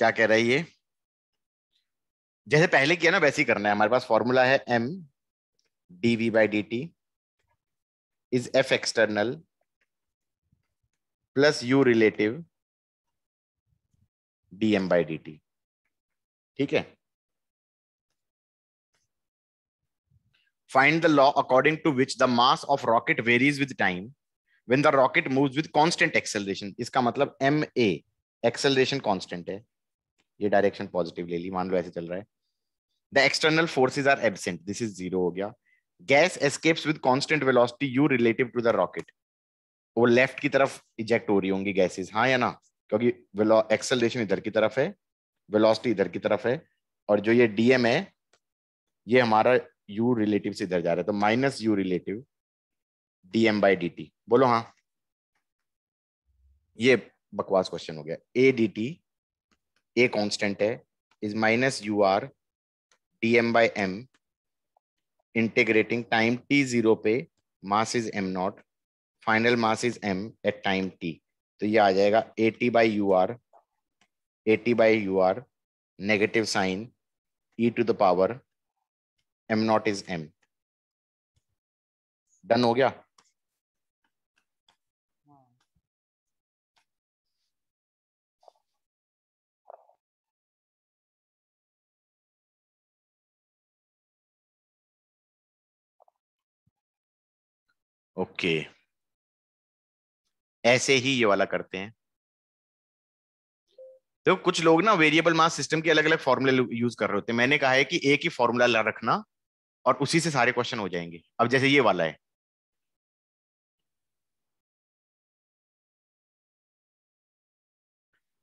क्या कह रहा है ये जैसे पहले किया ना वैसे ही करना है हमारे पास फॉर्मूला है M D we by D T is F external plus U relative D M by D T ठीक है find the law according to which the mass of rocket varies with time when the rocket moves with constant acceleration इसका मतलब M A acceleration constant है ये direction positive ले ली मान लो ऐसे चल रहा है the external forces are absent this is zero हो गया gas escapes with constant velocity U relative to the rocket वो लेफ्ट की तरफ इजेक्ट हो रही होंगी गैसेस हाँ या ना क्योंकि एक्सेलरेशन इधर की तरफ है वेलोसिटी इधर की तरफ है और जो ये डीएम है ये हमारा यू रिलेटिव से इधर जा रहा है तो minus U relative DM by D बोलो हाँ ये बकवास क्वेश्चन हो गया A D T A constant है is minus U R D M by M integrating time T zero पे mass is M nought final mass is M at time T तो ये आ जाएगा A T by U R A T by U R negative sign E to the power M nought is M done हो गया okay ऐसे ही ये वाला करते हैं तो कुछ लोग ना वेरिएबल मास सिस्टम के अलग अलग फॉर्मूले यूज कर रहे होते हैं मैंने कहा है कि एक ही फॉर्मूला रखना और उसी से सारे क्वेश्चन हो जाएंगे अब जैसे ये वाला है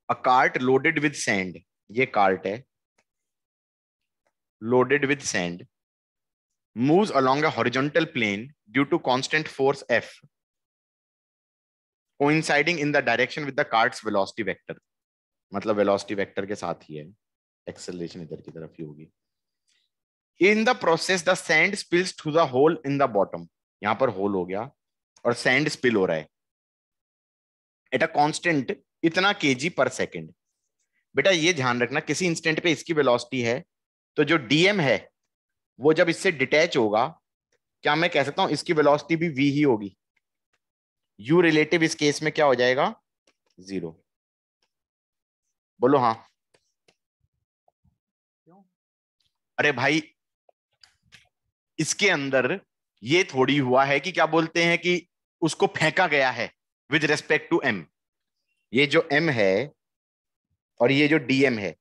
a cart loaded with sand ये कार्ट है loaded with sand moves along a horizontal plane due to constant force F, coinciding in the direction with the cart's velocity vector. मतलब velocity vector के साथ ही है acceleration इधर की तरफ ही होगी In the process, the sand spills through the hole in the bottom. यहाँ पर hole हो गया और sand spill हो रहा है एट अ कांस्टेंट इतना kg पर सेकेंड बेटा ये ध्यान रखना किसी इंस्टेंट पे इसकी वेलोसिटी है तो जो dm है वो जब इससे डिटैच होगा क्या मैं कह सकता हूं इसकी वेलोसिटी भी वी ही होगी यू रिलेटिव इस केस में क्या हो जाएगा जीरो बोलो हाँ अरे भाई इसके अंदर ये थोड़ी हुआ है कि क्या बोलते हैं कि उसको फेंका गया है विद रेस्पेक्ट टू एम ये जो एम है और ये जो डीएम है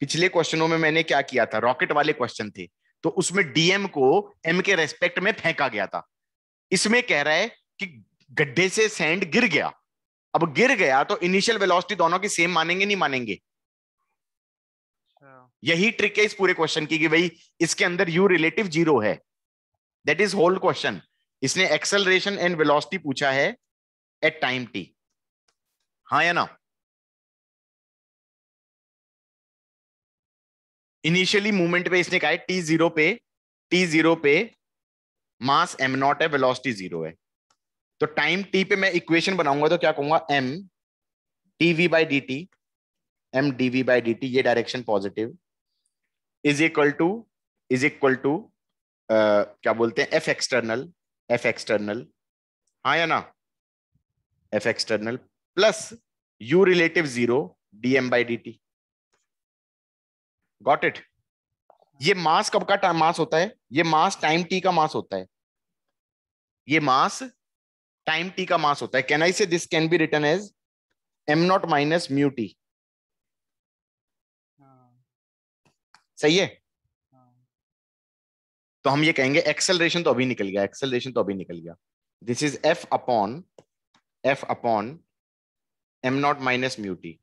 पिछले क्वेश्चनों में मैंने क्या किया था रॉकेट वाले क्वेश्चन थे तो उसमें डीएम को एम के रेस्पेक्ट में फेंका गया था इसमें कह रहा है कि गड्ढे से सैंड गिर गया अब गिर गया तो इनिशियल वेलोसिटी दोनों की सेम मानेंगे नहीं मानेंगे अच्छा। यही ट्रिक है इस पूरे क्वेश्चन की कि भाई इसके अंदर यू रिलेटिव जीरो है दैट इज होल क्वेश्चन इसने एक्सेलरेशन एंड वेलोसिटी पूछा है एट टाइम टी हाँ या ना इनिशियली मूवमेंट पे इसने कहा टी जीरो पे टी जीरो पे मास एम नॉट है वेलोसिटी जीरो है तो टाइम टी पे मैं इक्वेशन बनाऊंगा तो क्या कहूंगा M T V by D T M D we by D T ये direction positive is equal to is equal to क्या बोलते हैं एफ एक्सटर्नल एफ एक्सटर्नल हाँ या ना F external plus U relative zero D M by D T got it ये mass कब का मास होता है ये मास टाइम टी का मास होता है ये मास टाइम टी का मास होता है can I say this can be return as M not minus mu T सही है तो हम ये कहेंगे एक्सेलरेशन तो अभी निकल गया एक्सेलरेशन तो अभी निकल गया this is F upon F upon am not minus mu T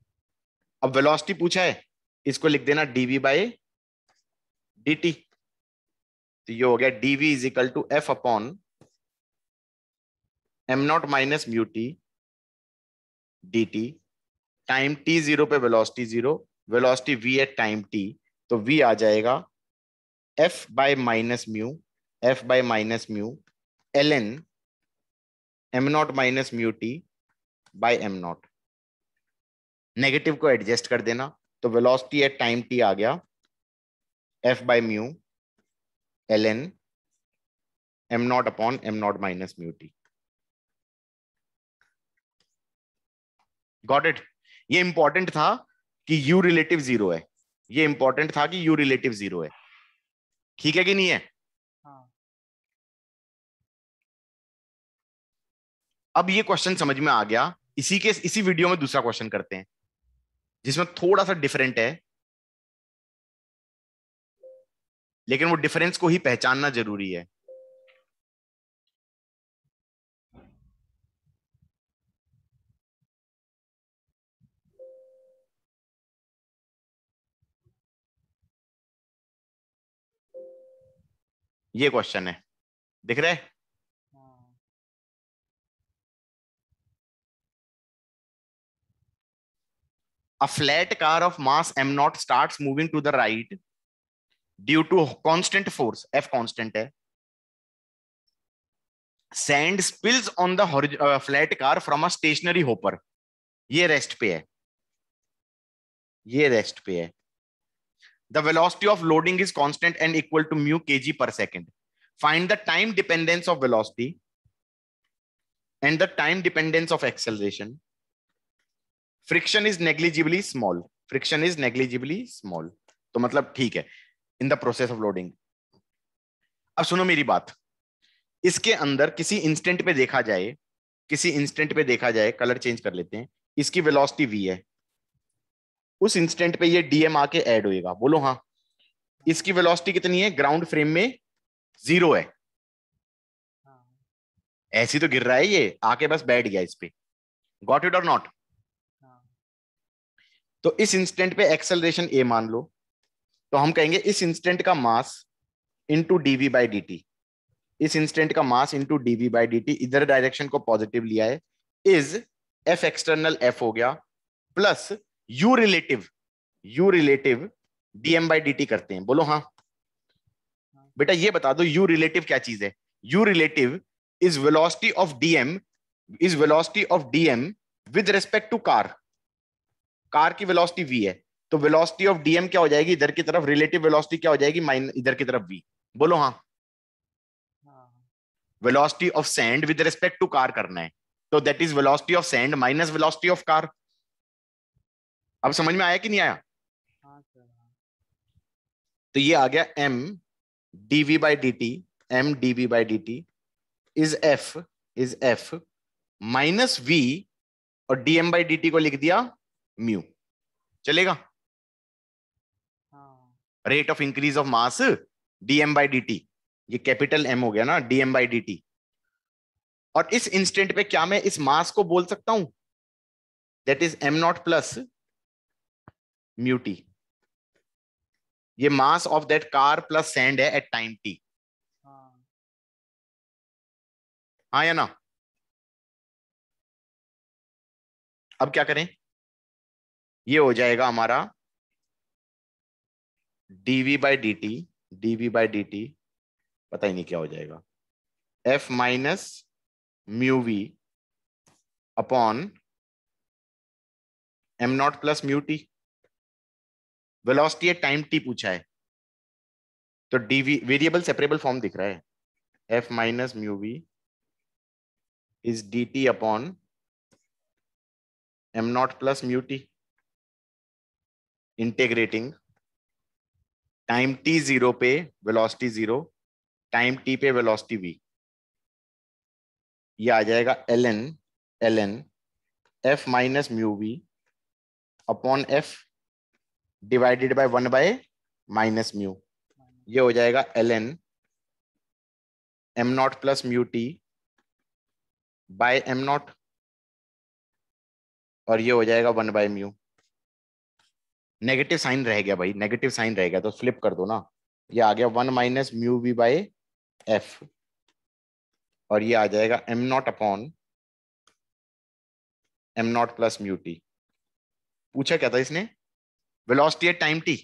अब वेलोसिटी पूछा है इसको लिख देना डीवी बाई डी टी तो ये हो गया DV is equal to F upon am not minus mu T D T time T zero पे velocity zero velocity V at time T तो वी आ जाएगा F by minus mu F by minus mu L N am not minus mu T by M nought negative को adjust कर देना तो velocity at time T आ गया F by mu L N M nought upon am not minus mu T got it ये important था कि u relative zero है ये इंपॉर्टेंट था कि u रिलेटिव जीरो है ठीक है कि नहीं है हाँ. अब ये क्वेश्चन समझ में आ गया इसी के इसी वीडियो में दूसरा क्वेश्चन करते हैं जिसमें थोड़ा सा डिफरेंट है लेकिन वो डिफरेंस को ही पहचानना जरूरी है ये क्वेश्चन है दिख रहा है a flat car of mass m not starts moving to the right due to constant force f constant hai sand spills on the uh, flat car from a stationary hopper ye rest pe hai ye rest pe hai the velocity of loading is constant and equal to mu kg per second find the time dependence of velocity and the time dependence of acceleration friction is negligibly small friction is negligibly small तो मतलब ठीक है in the process of loading अब सुनो मेरी बात इसके अंदर किसी इंस्टेंट पे देखा जाए किसी इंस्टेंट पे देखा जाए कलर चेंज कर लेते हैं इसकी वेलोसिटी वी है उस इंस्टेंट पे ये डीएम आके ऐड होएगा बोलो हाँ इसकी वेलोसिटी कितनी है ग्राउंड फ्रेम में जीरो है ऐसी तो गिर रहा है ये आके बस बैठ गया इस पे गॉट इट और नॉट तो इस इंस्टेंट पे एक्सेलरेशन ए मान लो तो हम कहेंगे इस इंस्टेंट का mass into DV by D इस इंस्टेंट का mass into DV by D इधर डायरेक्शन को पॉजिटिव लिया है इज एफ एक्सटर्नल एफ हो गया plus U relative U relative DM by D करते हैं बोलो हाँ बेटा ये बता दो यू रिलेटिव क्या चीज है U relative is velocity of DM is velocity of DM with respect to car car की वेलोसिटी वी है तो वेलोसिटी ऑफ डीएम क्या हो जाएगी इधर की तरफ रिलेटिव वेलोसिटी क्या हो जाएगी माइन इधर की तरफ वी बोलो हाँ velocity of sand with respect to car करना है तो that is velocity of sand minus velocity of car अब समझ में आया कि नहीं आया हाँ, हाँ। तो ये आ गया M D we by D T M D we by D T is F is F minus V और डीएम बाई डी टी को लिख दिया म्यू चलेगा rate of increase of mass DM by D T ये capital M हो गया ना DM by D T और इस इंस्टेंट पे क्या मैं इस मास को बोल सकता हूं that is M not plus mu T ये mass of that car plus sand है एट टाइम टी हाँ या ना अब क्या करें ये हो जाएगा हमारा DV by D T DV by D T पता ही नहीं क्या हो जाएगा F minus mu V upon am not plus mu T velocity time T पूछा है तो डीवी वेरिएबल सेपरेबल फॉर्म दिख रहा है F minus mu V is D T upon am not plus mu T integrating time T zero पे velocity zero time T पे velocity V ये आ जाएगा L N L N F minus mu V upon F divided by one by minus mu ये हो जाएगा L N am not plus mu T by M nought और ये हो जाएगा one by mu negative sign रह गया भाई नेगेटिव साइन रह गया तो फ्लिप कर दो ना ये आ गया one minus mu V by F और ये आ जाएगा M nought upon am not plus mu T पूछा क्या था इसने वेलोसिटी एट टाइम टी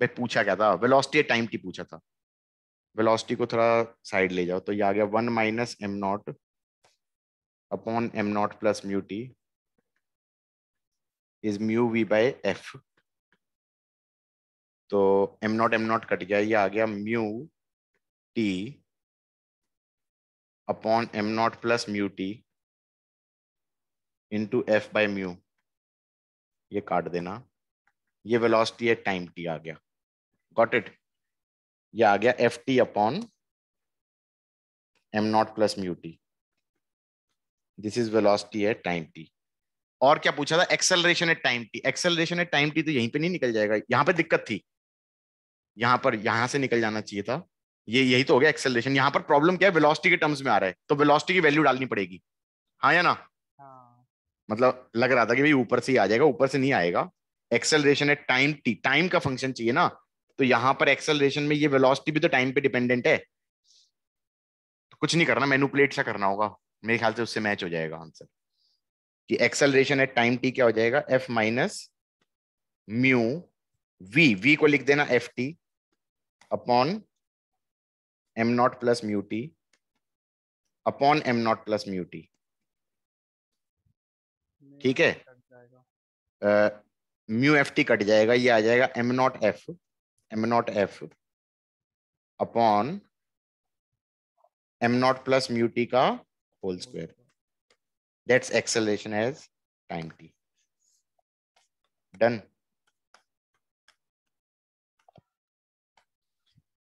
भाई पूछा क्या था वेलोसिटी एट टाइम टी पूछा था वेलोसिटी को थोड़ा साइड ले जाओ तो ये आ गया one minus M nought upon am not plus mu T is mu V by F तो M not M nought cut गया ये आ गया mu T upon am not plus mu T into F by mu ये काट देना ये velocity है टाइम टी आ गया गॉट इट ये आ गया F T upon am not plus mu T this is velocity है टाइम टी और क्या पूछा था acceleration at time T acceleration at time T तो यहीं पे नहीं निकल जाएगा यहाँ पे दिक्कत थी यहां पर यहां से निकल जाना चाहिए था ये यही तो हो गया एक्सेलरेशन यहां पर प्रॉब्लम क्या है वेलोसिटी के टर्म्स में आ रहा है तो वेलोसिटी की वैल्यू डालनी पड़ेगी हाँ या ना हाँ। मतलब लग रहा था कि भाई ऊपर से ही आ जाएगा ऊपर से नहीं आएगा acceleration at time T time का फंक्शन चाहिए ना तो यहाँ पर एक्सेलरेशन में ये वेलोसिटी भी तो टाइम पे डिपेंडेंट है तो कुछ नहीं करना मैनुपलेट सा करना होगा मेरे ख्याल से उससे मैच हो जाएगा आंसर कि एक्सेलरेशन एट टाइम टी क्या हो जाएगा F minus mu V V को लिख देना F T upon am not plus mu T upon am not plus mu T ठीक है म्यू एफ टी कट जाएगा ये आ जाएगा M nought F M nought F upon am not plus mu T का whole square That's acceleration as time t. Done.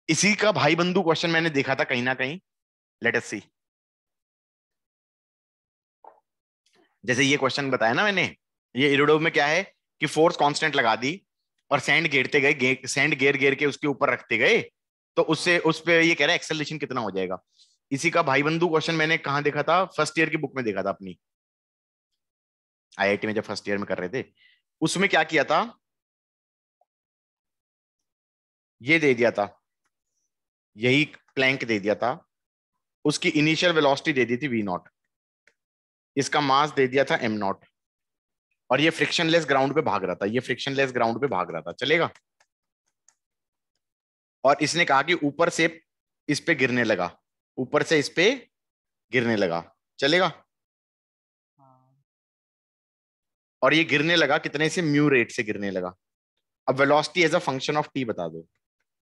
इसी का भाई बंधु क्वेश्चन मैंने देखा था कहीं ना कहीं लेट अस सी जैसे ये क्वेश्चन बताया ना मैंने ये इरोडोव में क्या है कि फोर्स कांस्टेंट लगा दी और सैंड घेरते गए गे, सैंड घेर घेर के उसके ऊपर रखते गए तो उससे उस पर ये कह रहा है एक्सेलेशन कितना हो जाएगा इसी का भाई बंधु क्वेश्चन मैंने कहा देखा था फर्स्ट ईयर की बुक में देखा था अपनी आईआईटी में जब फर्स्ट ईयर में कर रहे थे उसमें क्या किया था ये दे दिया था यही प्लैंक दे दिया था उसकी इनिशियल वेलोसिटी दे दी थी वी नॉट इसका मास दे दिया था एम नॉट और ये फ्रिक्शनलेस ग्राउंड पे भाग रहा था ये फ्रिक्शनलेस ग्राउंड पे भाग रहा था चलेगा और इसने कहा कि ऊपर से इस पे गिरने लगा ऊपर से इस पे गिरने लगा चलेगा और ये गिरने लगा कितने से म्यू रेट से गिरने लगा अब velocity as a function of T बता दो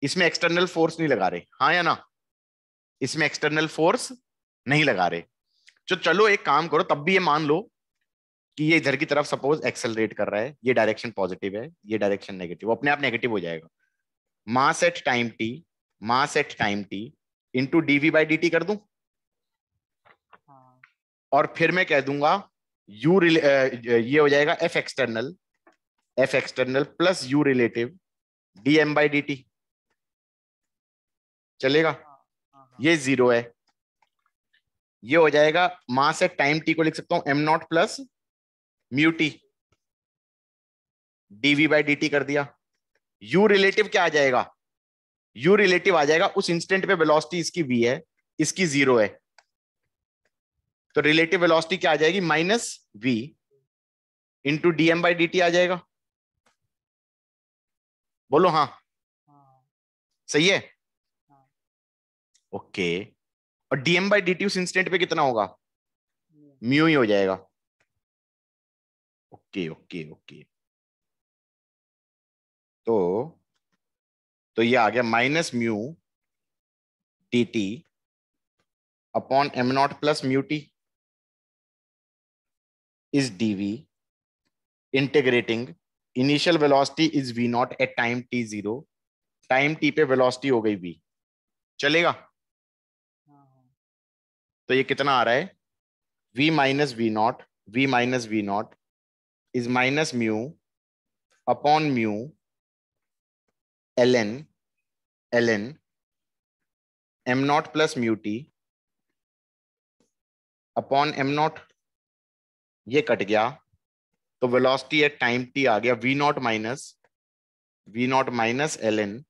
इसमें एक्सटर्नल फोर्स नहीं लगा रहे हाँ या ना इसमें एक्सटर्नल फोर्स नहीं लगा रहे तो चलो एक काम करो तब भी ये मान लो कि ये इधर की तरफ सपोज एक्सेलरेट कर रहा है ये डायरेक्शन पॉजिटिव है ये डायरेक्शन नेगेटिव अपने आप नेगेटिव हो जाएगा mass at time T mass at time T into DV by D कर दू हाँ। और फिर मैं कह दूंगा यू uh, uh, ये हो जाएगा F external F external plus U relative D M by D T चलेगा ये जीरो है ये हो जाएगा मास है टाइम टी को लिख सकता हूं M not plus mu T DV by D T कर दिया यू रिलेटिव क्या आ जाएगा यू रिलेटिव आ जाएगा उस इंस्टेंट पे वेलोसिटी इसकी वी है इसकी जीरो है तो रिलेटिव वेलोसिटी क्या आ जाएगी minus v into dm by d आ जाएगा बोलो हाँ सही है ओके और डीएम बाई डी उस इंस्टेंट पे कितना होगा म्यू ही हो जाएगा ओके ओके ओके तो तो ये आ गया minus mu d T upon am not plus mu t is dv integrating initial velocity is v naught at time t0 time T पे वेलोसिटी हो गई v चलेगा तो ये कितना आ रहा है v minus v naught v minus v naught is minus mu upon mu L N L N am not plus mu T upon M naught ये कट गया तो वेलोसिटी एट टाइम टी आ गया v naught minus v naught minus l N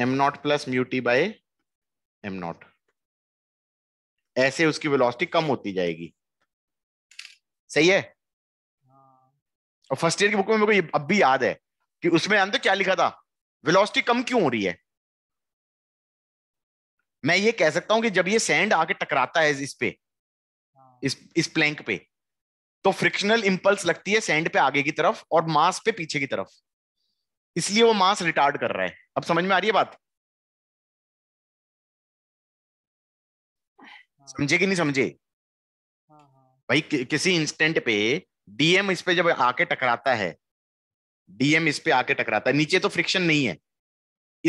am not plus mu T by M naught ऐसे उसकी velocity कम होती जाएगी सही है और फर्स्ट ईयर की बुक में मेरे को अब भी याद है कि उसमें अंदर क्या लिखा था वेलोसिटी कम क्यों हो रही है मैं ये कह सकता हूं कि जब ये सैंड आके टकराता है इस पे इस इस प्लैंक पे तो फ्रिक्शनल इंपल्स लगती है सैंड पे आगे की तरफ और मास पे पीछे की तरफ इसलिए वो मास रिटार्ड कर रहा है अब समझ में आ रही है बात समझे कि नहीं समझे भाई कि, किसी इंस्टेंट पे डीएम इस पे जब आके टकराता है डीएम इस पे आके टकराता है नीचे तो फ्रिक्शन नहीं है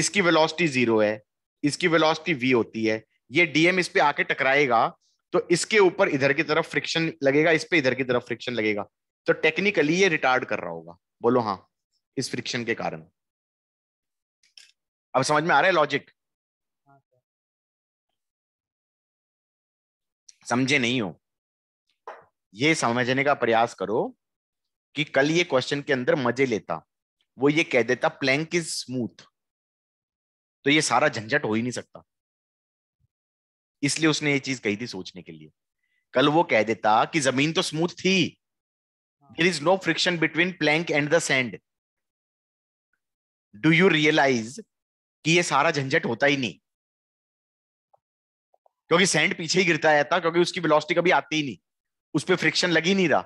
इसकी वेलोसिटी जीरो है इसकी वेलोसिटी वी होती है ये डीएम इस पे आके टकराएगा तो इसके ऊपर इधर की तरफ फ्रिक्शन लगेगा इस पे इधर की तरफ फ्रिक्शन लगेगा तो टेक्निकली ये रिटार्ड कर रहा होगा बोलो हाँ इस फ्रिक्शन के कारण अब समझ में आ रहा है लॉजिक हाँ, समझे नहीं हो ये समझने का प्रयास करो कि कल ये क्वेश्चन के अंदर मजे लेता वो ये कह देता प्लैंक इज स्मूथ तो ये सारा झंझट हो ही नहीं सकता इसलिए उसने ये चीज कही थी सोचने के लिए कल वो कह देता कि जमीन तो स्मूथ थी there is no friction between plank and the sand do you realise कि ये सारा झंझट होता ही नहीं क्योंकि सैंड पीछे ही गिरता रहता क्योंकि उसकी वेलोसिटी कभी आती ही नहीं उस पर फ्रिक्शन लग ही नहीं रहा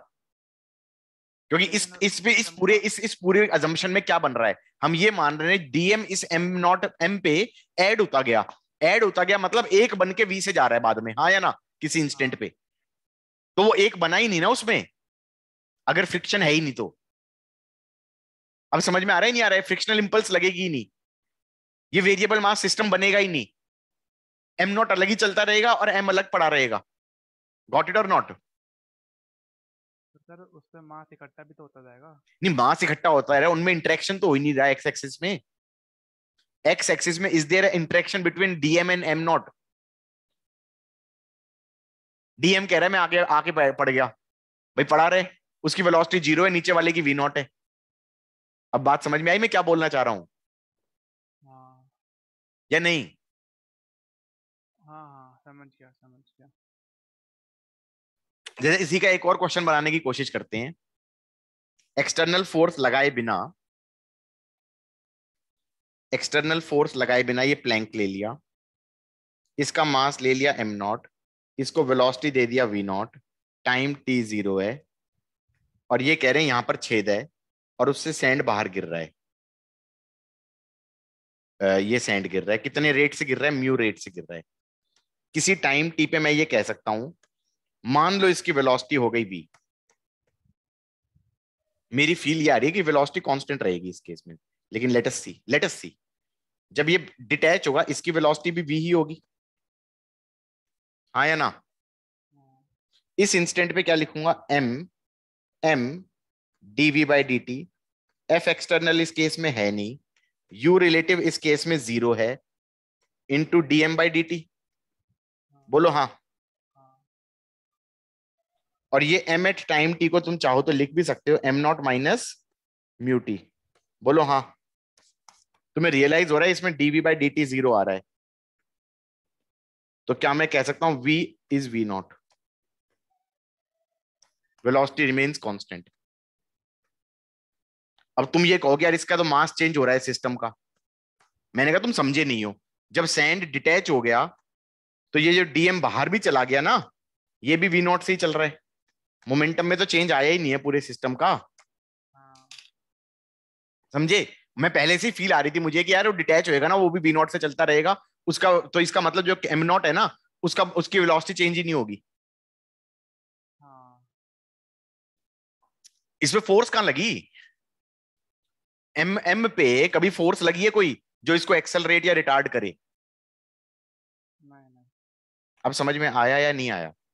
क्योंकि इस हाँ, इस पे इस पूरे इस इस पूरे अजम्पशन में क्या बन रहा है हम ये मान रहे हैं डीएम इस एम नॉट एम पे एड होता गया ऐड होता गया मतलब एक बन के वी से जा रहा है बाद में हाँ या ना किसी इंस्टेंट हाँ। पे तो वो एक बना ही नहीं ना उसमें अगर फ्रिक्शन है ही नहीं तो अब समझ में आ रहा ही नहीं आ रहा है फ्रिक्शनल इंपल्स लगेगी ही नहीं ये वेरिएबल मास सिस्टम बनेगा ही नहीं एम नॉट अलग ही चलता रहेगा और एम अलग पड़ा रहेगा गॉट इट और नॉट सर उसमें मास इकट्ठा भी तो होता जाएगा नहीं मास इकट्ठा होता है उनमें इंटरेक्शन तो हो ही नहीं रहा एक्स एक्सिस में एक्स एक्सिस में is there interaction between dm and m naught dm कह रहा है मैं आगे आके पड़ गया भाई पढ़ा रहे उसकी वेलोसिटी जीरो है नीचे वाले की वी नॉट है अब बात समझ में आई मैं क्या बोलना चाह रहा हूं हाँ। या नहीं हाँ, हाँ समझ गया समझ गया जैसे इसी का एक और क्वेश्चन बनाने की कोशिश करते हैं एक्सटर्नल फोर्स लगाए बिना एक्सटर्नल फोर्स लगाए बिना ये प्लैंक ले लिया इसका मास ले लिया एम नॉट इसको वेलोसिटी दे दिया v naught time T zero है और ये कह रहे हैं यहां पर छेद है और उससे सैंड बाहर गिर रहा है ये सैंड गिर रहा है कितने रेट से गिर रहा है म्यू रेट से गिर रहा है किसी टाइम टी पे मैं ये कह सकता हूं मान लो इसकी वेलोसिटी हो गई बी मेरी फील ये आ रही है कि वेलोसिटी कांस्टेंट रहेगी इस केस में लेकिन लेटस सी लेटस सी जब ये डिटैच होगा इसकी वेलोसिटी भी वी ही होगी हाँ या ना इस इंस्टेंट पे क्या लिखूंगा m m D we by D t f external इस केस में है नहीं यू रिलेटिव इस केस में जीरो है into d M by D t बोलो हाँ और ये एम एट टाइम टी को तुम चाहो तो लिख भी सकते हो m not minus mu t बोलो हाँ तुम्हें तो रियलाइज हो रहा है इसमें dv by D t zero आ रहा है तो क्या मैं कह सकता हूं v is v naught velocity remains constant अब तुम ये कहोगे यार इसका तो मास चेंज हो रहा है सिस्टम का मैंने कहा तुम समझे नहीं हो जब सैंड डिटैच हो गया तो ये जो डीएम बाहर भी चला गया ना ये भी वी नॉट से ही चल रहा है मोमेंटम में तो चेंज आया ही नहीं है पूरे सिस्टम का हाँ। समझे मैं पहले से फील आ रही थी मुझे कि यार वो डिटैच होएगा ना वो भी बी नॉट से चलता रहेगा उसका तो इसका मतलब जो एम नॉट है ना उसका उसकी वेलोसिटी चेंज ही नहीं होगी इसमें फोर्स कहां लगी एम एम पे कभी फोर्स लगी है कोई जो इसको एक्सेलरेट या रिटार्ड करे नहीं, नहीं। अब समझ में आया या नहीं आया